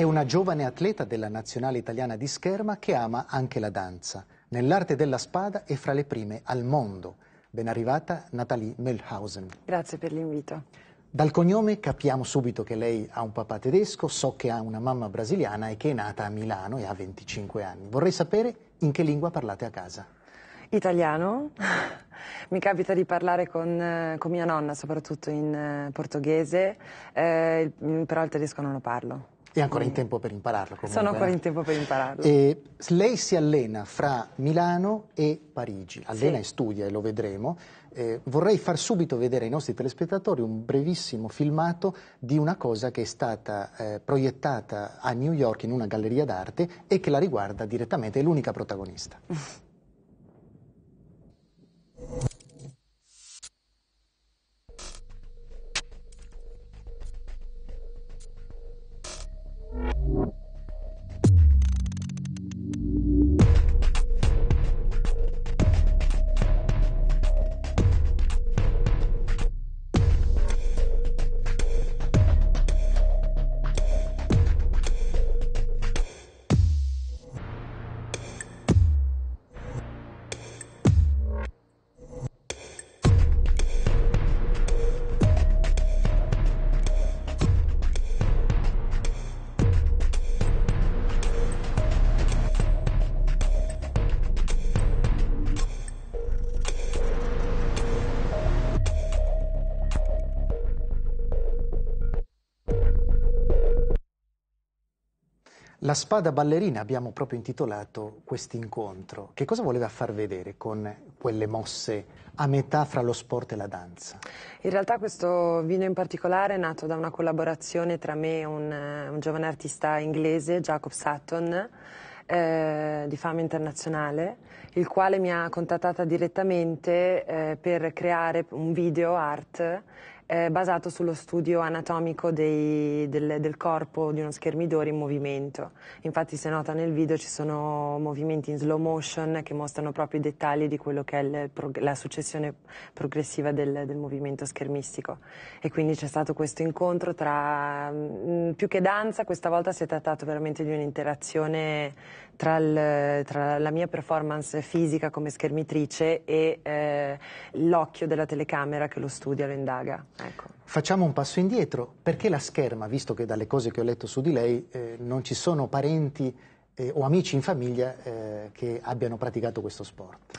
È una giovane atleta della nazionale italiana di scherma che ama anche la danza. Nell'arte della spada è fra le prime al mondo. Ben arrivata Nathalie Mühlhausen. Grazie per l'invito. Dal cognome capiamo subito che lei ha un papà tedesco, so che ha una mamma brasiliana e che è nata a Milano e ha 25 anni. Vorrei sapere in che lingua parlate a casa. Italiano. Mi capita di parlare con, eh, con mia nonna, soprattutto in eh, portoghese, eh, però il tedesco non lo parlo. È ancora in tempo per impararlo. Comunque. Sono ancora eh. in tempo per impararlo. E eh, lei si allena fra Milano e Parigi, allena sì. e studia e lo vedremo. Eh, vorrei far subito vedere ai nostri telespettatori un brevissimo filmato di una cosa che è stata eh, proiettata a New York in una galleria d'arte e che la riguarda direttamente, è l'unica protagonista. La spada ballerina abbiamo proprio intitolato questo incontro. Che cosa voleva far vedere con quelle mosse a metà fra lo sport e la danza? In realtà questo video in particolare è nato da una collaborazione tra me e un, eh, un giovane artista inglese, Jacob Sutton, eh, di fama internazionale, il quale mi ha contattata direttamente eh, per creare un video art eh, basato sullo studio anatomico dei, del, del, corpo di uno schermidore in movimento. Infatti se nota nel video ci sono movimenti in slow motion che mostrano proprio i dettagli di quello che è il, la successione progressiva del, del, movimento schermistico. E quindi c'è stato questo incontro tra, mh, mm, più che danza, questa volta si è trattato veramente di un'interazione tra, il, tra, la mia performance fisica come schermitrice e eh, l'occhio della telecamera che lo studia, lo indaga. Ecco. Facciamo un passo indietro, perché la scherma, visto che dalle cose che ho letto su di lei eh, non ci sono parenti eh, o amici in famiglia eh, che abbiano praticato questo sport?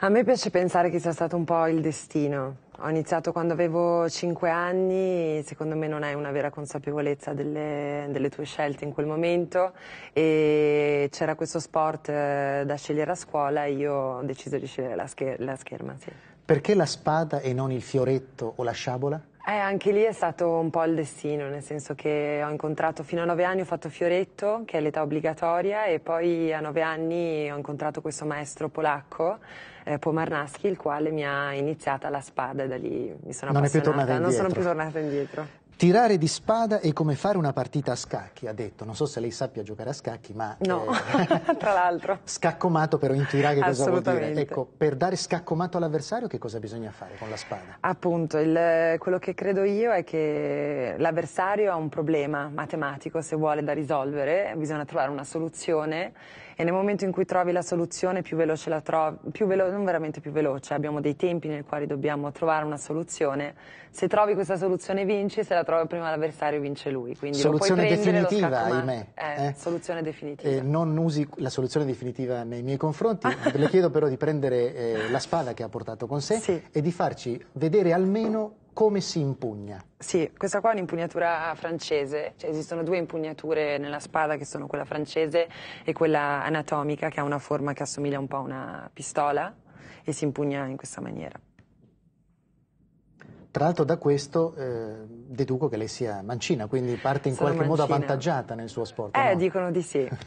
A me piace pensare che sia stato un po' il destino. Ho iniziato quando avevo 5 anni, secondo me non hai una vera consapevolezza delle, delle tue scelte in quel momento e c'era questo sport eh, da scegliere a scuola e io ho deciso di scegliere la, scher- la scherma. Sì. Perché la spada e non il fioretto o la sciabola? Eh, anche lì è stato un po' il destino, nel senso che ho incontrato fino a nove anni ho fatto Fioretto, che è l'età obbligatoria, e poi a nove anni ho incontrato questo maestro polacco, eh, Pomarnaschi, il quale mi ha iniziata la spada e da lì mi sono non appassionata. non sono più tornata indietro. Tirare di spada è come fare una partita a scacchi, ha detto. Non so se lei sappia giocare a scacchi, ma... No, eh, tra l'altro. Scaccomato per intuirare che cosa vuol dire. Ecco, per dare scaccomato all'avversario che cosa bisogna fare con la spada? Appunto, il, quello che credo io è che l'avversario ha un problema matematico, se vuole, da risolvere. Bisogna trovare una soluzione e nel momento in cui trovi la soluzione più veloce la trovi, più velo- non veramente più veloce, abbiamo dei tempi nei quali dobbiamo trovare una soluzione, se trovi questa soluzione vinci, se la trovi prima l'avversario vince lui. Quindi soluzione definitiva, scatto, ahimè. Eh, eh? Soluzione definitiva. Eh, non usi la soluzione definitiva nei miei confronti, le chiedo però di prendere eh, la spada che ha portato con sé sì. e di farci vedere almeno come si impugna? Sì, questa qua è un'impugnatura francese, cioè, esistono due impugnature nella spada che sono quella francese e quella anatomica che ha una forma che assomiglia un po' a una pistola e si impugna in questa maniera. Tra l'altro da questo eh, deduco che lei sia mancina, quindi parte in sono qualche mancina. modo avvantaggiata nel suo sport. Eh, no? dicono di sì.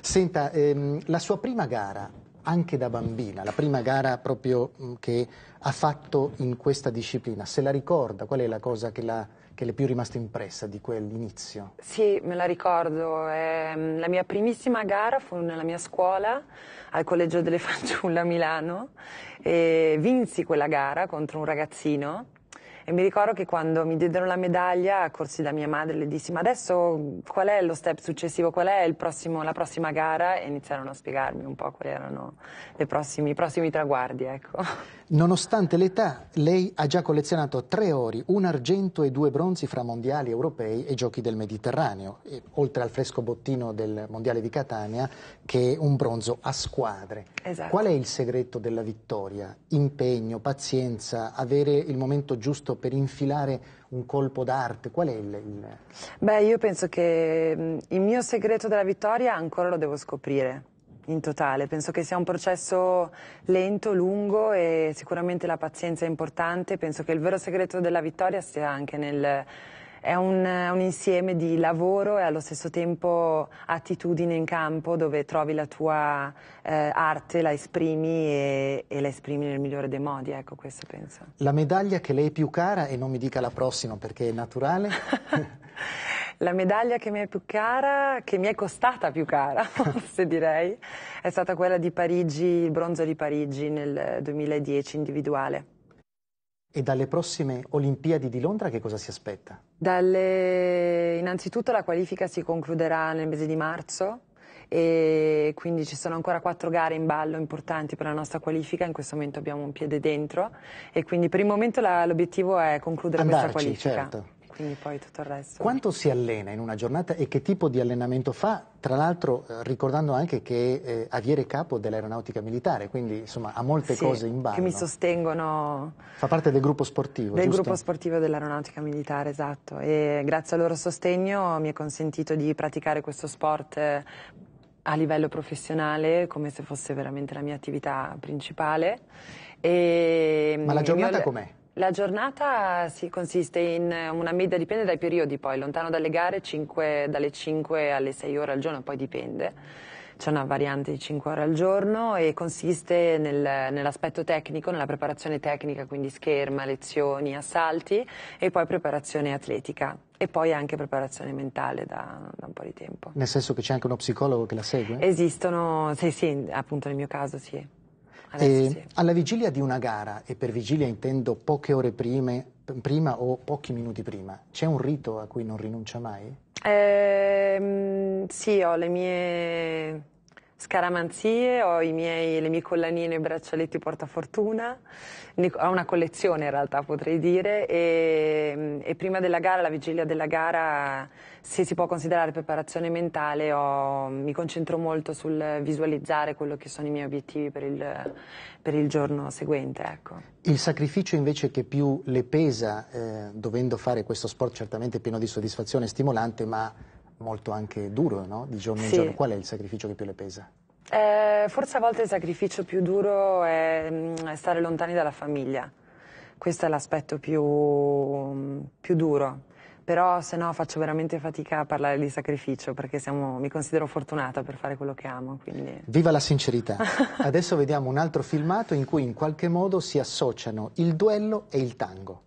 Senta, ehm, la sua prima gara anche da bambina, la prima gara proprio mm, che ha fatto in questa disciplina. Se la ricorda, qual è la cosa che, la, che le è più rimasta impressa di quell'inizio? Sì, me la ricordo. Eh, la mia primissima gara fu nella mia scuola, al Collegio delle Fanciulle a Milano, e vinsi quella gara contro un ragazzino e mi ricordo che quando mi diedero la medaglia corsi da mia madre e le dissi ma adesso qual è lo step successivo, qual è prossimo, la prossima gara e iniziarono a spiegarmi un po' quali erano prossimi, i prossimi traguardi. Ecco. Nonostante l'età lei ha già collezionato tre ori, un argento e due bronzi fra mondiali europei e giochi del Mediterraneo, e, oltre al fresco bottino del mondiale di Catania che è un bronzo a squadre. Esatto. Qual è il segreto della vittoria? Impegno, pazienza, avere il momento giusto momento per infilare un colpo d'arte? Qual è il, il... Beh, io penso che il mio segreto della vittoria ancora lo devo scoprire in totale. Penso che sia un processo lento, lungo e sicuramente la pazienza è importante. Penso che il vero segreto della vittoria sia anche nel è un, eh, un, insieme di lavoro e allo stesso tempo attitudine in campo dove trovi la tua eh, arte, la esprimi e, e, la esprimi nel migliore dei modi, ecco questo penso. La medaglia che lei è più cara, e non mi dica la prossima perché è naturale. la medaglia che mi è più cara, che mi è costata più cara, forse direi, è stata quella di Parigi, il bronzo di Parigi nel 2010 eh, individuale. E dalle prossime Olimpiadi di Londra che cosa si aspetta? Dalle... Innanzitutto la qualifica si concluderà nel mese di marzo e quindi ci sono ancora quattro gare in ballo importanti per la nostra qualifica, in questo momento abbiamo un piede dentro e quindi per il momento la... l'obiettivo è concludere Andarci, questa qualifica. Certo quindi poi tutto il resto. Quanto si allena in una giornata e che tipo di allenamento fa? Tra l'altro eh, ricordando anche che eh, aviere capo dell'aeronautica militare, quindi insomma ha molte sì, cose in ballo. che mi sostengono. Fa parte del gruppo sportivo, Del giusto? gruppo sportivo dell'aeronautica militare, esatto. E grazie al loro sostegno mi è consentito di praticare questo sport eh, a livello professionale come se fosse veramente la mia attività principale. E Ma la mm, giornata mio... com'è? La giornata si consiste in eh, una media, dipende dai periodi poi, lontano dalle gare 5, dalle 5 alle 6 ore al giorno, poi dipende. C'è una variante di 5 ore al giorno e consiste nel, nell'aspetto tecnico, nella preparazione tecnica, quindi scherma, lezioni, assalti e poi preparazione atletica e poi anche preparazione mentale da, da, un po' di tempo. Nel senso che c'è anche uno psicologo che la segue? Esistono, sì, sì, appunto nel mio caso sì. Eh, alla vigilia di una gara, e per vigilia intendo poche ore prime, prima o pochi minuti prima, c'è un rito a cui non rinuncia mai? Eh, sì, ho le mie scaramanzie, ho miei, le mie collanine e braccialetti portafortuna, ho una collezione in realtà potrei dire e, e, prima della gara, la vigilia della gara, se si può considerare preparazione mentale, ho, mi concentro molto sul visualizzare quello che sono i miei obiettivi per il, per il giorno seguente. Ecco. Il sacrificio invece che più le pesa, eh, dovendo fare questo sport certamente pieno di soddisfazione e stimolante, ma molto anche duro, no? Di giorno in sì. giorno. Qual è il sacrificio che più le pesa? Eh, forse a volte il sacrificio più duro è mm, stare lontani dalla famiglia. Questo è l'aspetto più, mm, più duro però se no faccio veramente fatica a parlare di sacrificio perché siamo, mi considero fortunata per fare quello che amo. Quindi... Viva la sincerità! Adesso vediamo un altro filmato in cui in qualche modo si associano il duello e il tango.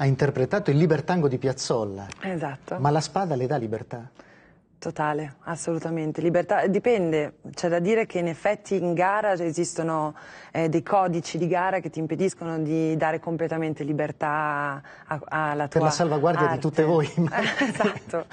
ha interpretato il libertango di Piazzolla. Esatto. Ma la spada le dà libertà? Totale, assolutamente. Libertà, dipende, c'è da dire che in effetti in gara esistono eh, dei codici di gara che ti impediscono di dare completamente libertà alla tua Per la salvaguardia arte. di tutte voi. esatto,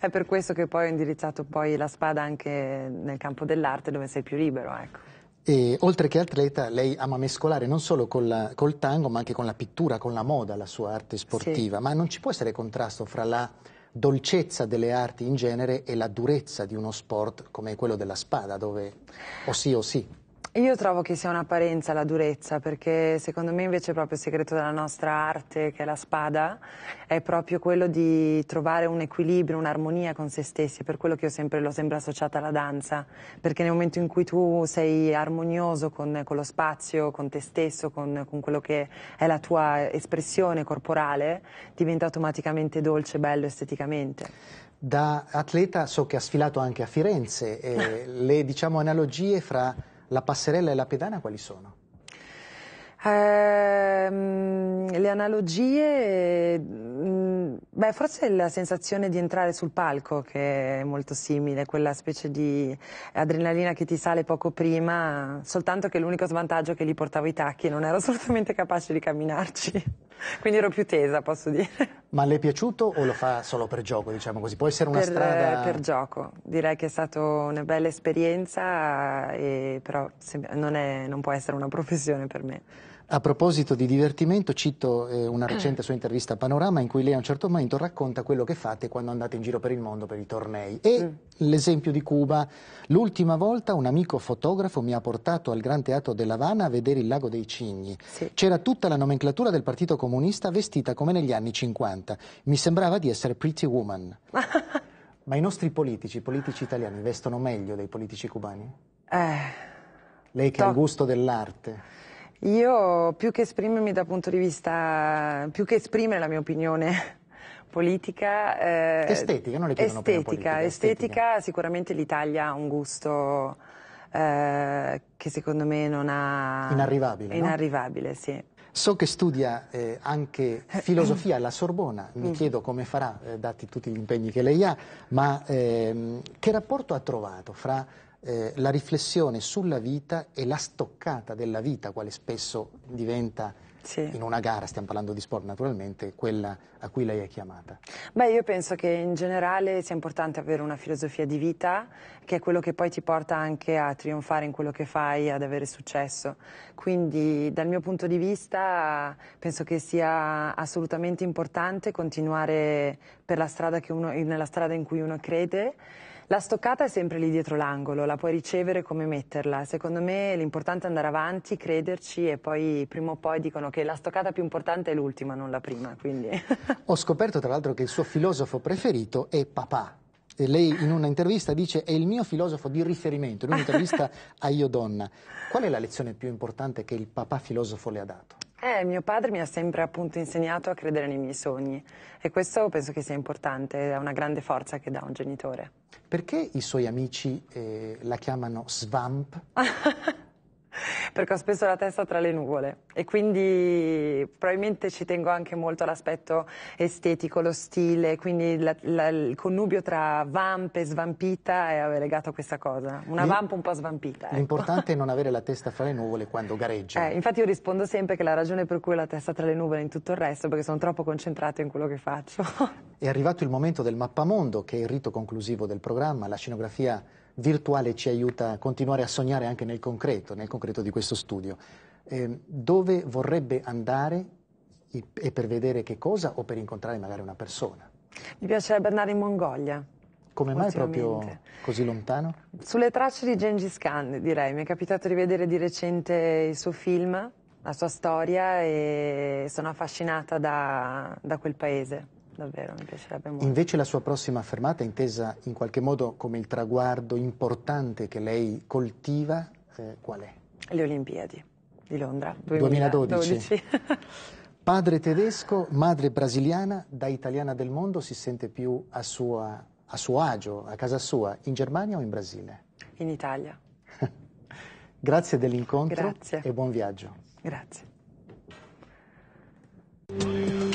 è per questo che poi ho indirizzato poi la spada anche nel campo dell'arte dove sei più libero, ecco. E oltre che atleta, lei ama mescolare non solo la, col tango, ma anche con la pittura, con la moda, la sua arte sportiva. Sì. Ma non ci può essere contrasto fra la dolcezza delle arti in genere e la durezza di uno sport come quello della spada, dove o sì o sì. Io trovo che sia un'apparenza la durezza, perché secondo me invece proprio il segreto della nostra arte, che è la spada, è proprio quello di trovare un equilibrio, un'armonia con se stessi, per quello che io sempre l'ho sempre associata alla danza, perché nel momento in cui tu sei armonioso con, con lo spazio, con te stesso, con, con, quello che è la tua espressione corporale, diventa automaticamente dolce, bello esteticamente. Da atleta so che ha sfilato anche a Firenze, eh, le diciamo analogie fra la passerella e la pedana quali sono? Eh, le analogie, mm, beh, forse la sensazione di entrare sul palco che è molto simile, quella specie di adrenalina che ti sale poco prima, soltanto che l'unico svantaggio è che lì portavo i tacchi non ero assolutamente capace di camminarci, quindi ero più tesa, posso dire. Ma le è piaciuto o lo fa solo per gioco, diciamo così? Può essere una per, strada... Per gioco, direi che è stata una bella esperienza, e, però non, è, non può essere una professione per me. A proposito di divertimento, cito eh, una recente sua intervista a Panorama in cui lei a un certo momento racconta quello che fate quando andate in giro per il mondo per i tornei. E mm. l'esempio di Cuba. L'ultima volta un amico fotografo mi ha portato al Gran Teatro dell'Havana a vedere il Lago dei Cigni. Sì. C'era tutta la nomenclatura del Partito Comunista vestita come negli anni 50. Mi sembrava di essere Pretty Woman. Ma i nostri politici, i politici italiani, vestono meglio dei politici cubani? Eh, Lei che ha il gusto dell'arte. Io più che esprimermi dal punto di vista, più che esprimere la mia opinione politica... Eh, estetica, non le chiedo estetica, politica, estetica, estetica, sicuramente l'Italia ha un gusto eh, che secondo me non ha... Inarrivabile, Inarrivabile, no? sì. So che studia eh, anche eh, filosofia alla Sorbona, mi mm. chiedo come farà, eh, dati tutti gli impegni che lei ha, ma ehm, che rapporto ha trovato fra eh, la riflessione sulla vita e la stoccata della vita, quale spesso diventa sì. in una gara, stiamo parlando di sport naturalmente, quella a cui lei è chiamata? Beh, io penso che in generale sia importante avere una filosofia di vita, che è quello che poi ti porta anche a trionfare in quello che fai, ad avere successo. Quindi dal mio punto di vista penso che sia assolutamente importante continuare per la strada uno, nella strada in cui uno crede la stoccata è sempre lì dietro l'angolo, la puoi ricevere come metterla. Secondo me l'importante è andare avanti, crederci e poi prima o poi dicono che la stoccata più importante è l'ultima, non la prima. Quindi. Ho scoperto tra l'altro che il suo filosofo preferito è papà. E lei in un'intervista dice è il mio filosofo di riferimento, in un'intervista a Io Donna. Qual è la lezione più importante che il papà filosofo le ha dato? Eh, mio padre mi ha sempre appunto insegnato a credere nei miei sogni e questo penso che sia importante, è una grande forza che dà un genitore. Perché i suoi amici eh, la chiamano Svamp? perché ho spesso la testa tra le nuvole e quindi probabilmente ci tengo anche molto all'aspetto estetico, lo stile, quindi la, la, il connubio tra vamp e svampita è legato a questa cosa, una vamp un po' svampita. Ecco. L'importante è non avere la testa fra le nuvole quando gareggia. Eh, infatti io rispondo sempre che la ragione per cui ho la testa tra le nuvole è in tutto il resto perché sono troppo concentrato in quello che faccio. È arrivato il momento del mappamondo che è il rito conclusivo del programma, la scenografia virtuale ci aiuta a continuare a sognare anche nel concreto, nel concreto di questo studio. Eh, dove vorrebbe andare e per vedere che cosa o per incontrare magari una persona? Mi piacerebbe andare in Mongolia. Come mai proprio così lontano? Sulle tracce di Gengis Khan, direi. Mi è capitato di vedere di recente il suo film, la sua storia e sono affascinata da, da quel paese. Davvero, mi piacerebbe molto. Invece la sua prossima fermata è intesa in qualche modo come il traguardo importante che lei coltiva, eh, qual è? Le Olimpiadi di Londra 2012. 2012. Padre tedesco, madre brasiliana, da italiana del mondo si sente più a, sua, a suo agio, a casa sua, in Germania o in Brasile? In Italia. Grazie dell'incontro Grazie. e buon viaggio. Grazie.